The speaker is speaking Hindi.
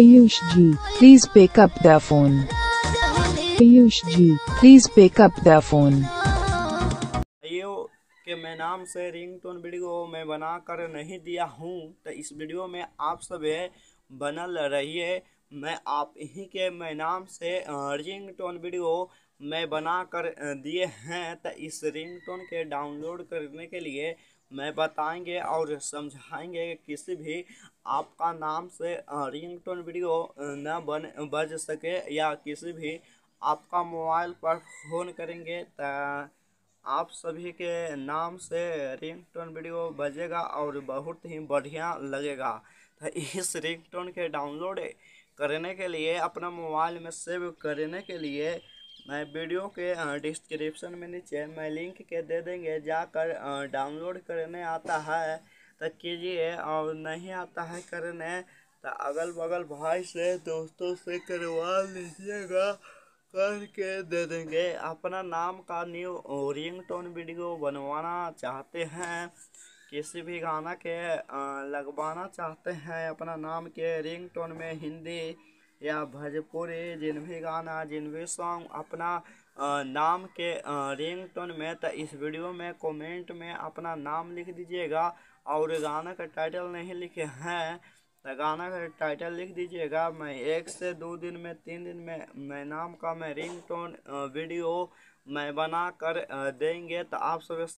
Piyush ji, please pick up the phone. Piyush ji, please pick up the phone. के मैं नाम से रिंगटोन वीडियो मैं बना कर नहीं दिया हूँ तो इस वीडियो में आप सब बनल रहिए मैं आप ही के मैं नाम से रिंग टोन वीडियो मैं बना कर दिए हैं तो इस रिंग टोन के डाउनलोड करने के लिए मैं बताएंगे और समझाएंगे कि किसी भी आपका नाम से रिंगटोन वीडियो न बन बज सके या किसी भी आपका मोबाइल पर फ़ोन करेंगे तो आप सभी के नाम से रिंगटोन वीडियो बजेगा और बहुत ही बढ़िया लगेगा तो इस रिंगटोन के डाउनलोड करने के लिए अपना मोबाइल में सेव करने के लिए मैं वीडियो के डिस्क्रिप्शन में नीचे मैं लिंक के दे देंगे जाकर डाउनलोड करने आता है तो कीजिए और नहीं आता है करने तो अगल बगल भाई से दोस्तों से करवा लीजिएगा करके दे देंगे अपना नाम का न्यू रिंग टोन वीडियो बनवाना चाहते हैं किसी भी गाना के लगवाना चाहते हैं अपना नाम के रिंग टोन में हिंदी या भोजपुरी भी गाना जिन भी सॉन्ग अपना नाम के रिंगटोन में तो इस वीडियो में कमेंट में अपना नाम लिख दीजिएगा और गाना का टाइटल नहीं लिखे हैं तो गाना का टाइटल लिख दीजिएगा मैं एक से दो दिन में तीन दिन में मैं नाम का मैं रिंग टोन वीडियो मैं बना कर देंगे तो आप सब